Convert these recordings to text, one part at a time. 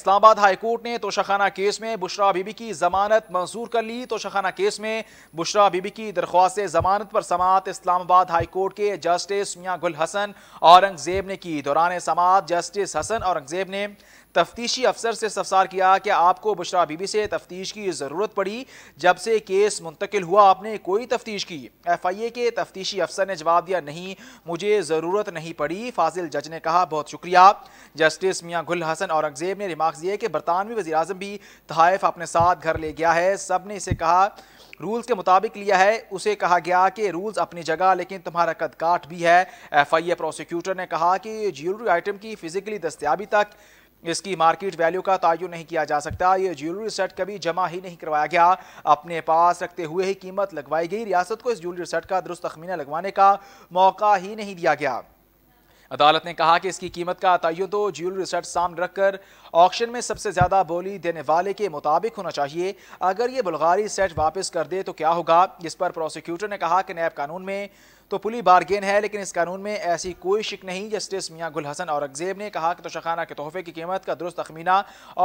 Islamabad high court ने Toshakhana case में बुशरा बीबी की जमानत मंजूर कर ली तोशाखाना केस में बुशरा बीबी की दरख्वास्त जमानत पर समात इस्लामाबाद हाईकोर्ट के जस्टिस मियाँ गुल हसन औरंगजेब ने की दौरान समात जस्टिस हसन औरंगजेब ने तफ्तीशी अफसर से सफसार किया कि आपको बुशरा बीबी से तफ्तीश की ज़रूरत पड़ी जब से केस मुंतकिल हुआ आपने कोई तफ्तीश की एफ आई ए के तफ्तीशी अफसर ने जवाब दिया नहीं मुझे ज़रूरत नहीं पड़ी फाजिल जज ने कहा बहुत शुक्रिया जस्टिस मियाँ गुल हसन औरंगजेब ने मार्क्स ये कि बरतानवी वजी अजम भी तहफ़ अपने साथ घर ले गया है सब ने इसे कहा रूल्स के मुताबिक लिया है उसे कहा गया कि रूल्स अपनी जगह लेकिन तुम्हारा कद काट भी है एफ आई ए प्रोसिक्यूटर ने कहा कि ज्वेलरी आइटम की फिजिकली दस्तियाबी तक इसकी मार्केट वैल्यू का तयन नहीं किया जा सकता ये ज्वेलरी सेट कभी जमा ही नहीं करवाया गया अपने पास रखते हुए ही कीमत लगवाई गई रियासत को इस ज्वेलरी सेट का दुरुस्त तखमीना लगवाने का मौका ही नहीं दिया गया अदालत ने कहा कि इसकी कीमत का तो ज्यूल रिसर्च सामने रखकर ऑक्शन में सबसे ज़्यादा बोली देने वाले के मुताबिक होना चाहिए अगर ये बुल्गारी सेट वापस कर दे तो क्या होगा इस पर प्रोसिक्यूटर ने कहा कि नैब कानून में तो पुली बारगेन है लेकिन इस कानून में ऐसी कोई शिक नहीं जस्टिस मियाँ गुल हसन और अगजेब ने कहा कि तोशाखाना के तोहफे की कीमत का दुरुस्त तखमीना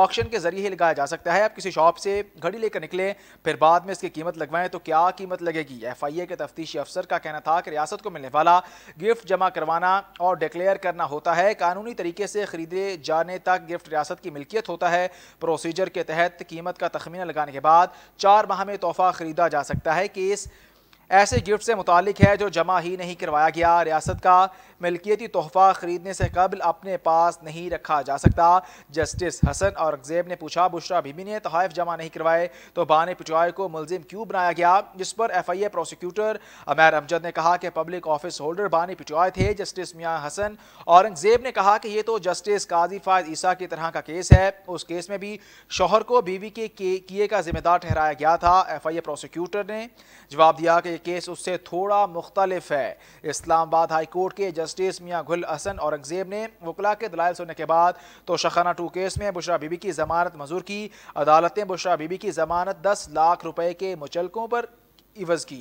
ऑक्शन के जरिए ही लगाया जा सकता है आप किसी शॉप से घड़ी लेकर निकलें फिर बाद में इसकी कीमत लगवाएं तो क्या कीमत लगेगी एफ आई ए के तफ्तीशी अफसर का कहना था कि रियासत को मिलने वाला गिफ्ट जमा करवाना और डिक्लेयर करना होता है कानूनी तरीके से खरीदे जाने तक गिफ्ट रियासत की मिल्कियत होता है प्रोसीजर के तहत कीमत का तखमीना लगाने के बाद चार माह में तोहफा खरीदा जा सकता है केस ऐसे गिफ्ट से मुतक है जो जमा ही नहीं करवाया गया रियासत का मिल्कियती तोहफा ख़रीदने से कबल अपने पास नहीं रखा जा सकता जस्टिस हसन औरंगजेब ने पूछा बुशरा बीबी ने तहफ़ जमा नहीं करवाए तो बान पिचवाए को मुलजिम क्यों बनाया गया जिस पर F I A prosecutor Amair Amjad ने कहा कि पब्लिक ऑफिस होल्डर बानी पिचवाए थे जस्टिस मियाँ हसन औरंगजेब ने कहा कि ये तो जस्टिस काजी फायद ईसा की तरह का केस है उस केस में भी शोहर को बीवी के किए का जिम्मेदार ठहराया गया था एफ आई ए प्रोसिक्यूटर ने जवाब दिया कि केस उससे थोड़ा मुख्तलिफ है इस्लामाबाद हाईकोर्ट के जस्टिस मियाँ गुल हसन औरंगजेब ने वकला के दलाल सुनने के बाद तो शखाना टू केस में बुशरा बीबी की जमानत मंजूर की अदालत ने बुशरा बीबी की जमानत दस लाख रुपए के मुचलकों पर इवज़ की